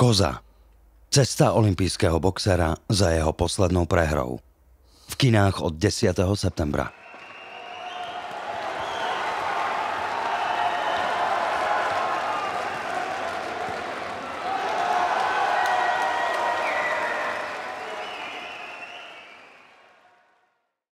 Koza. Cesta olympijského boxera za jeho poslednou prehrou. V kinách od 10. septembra.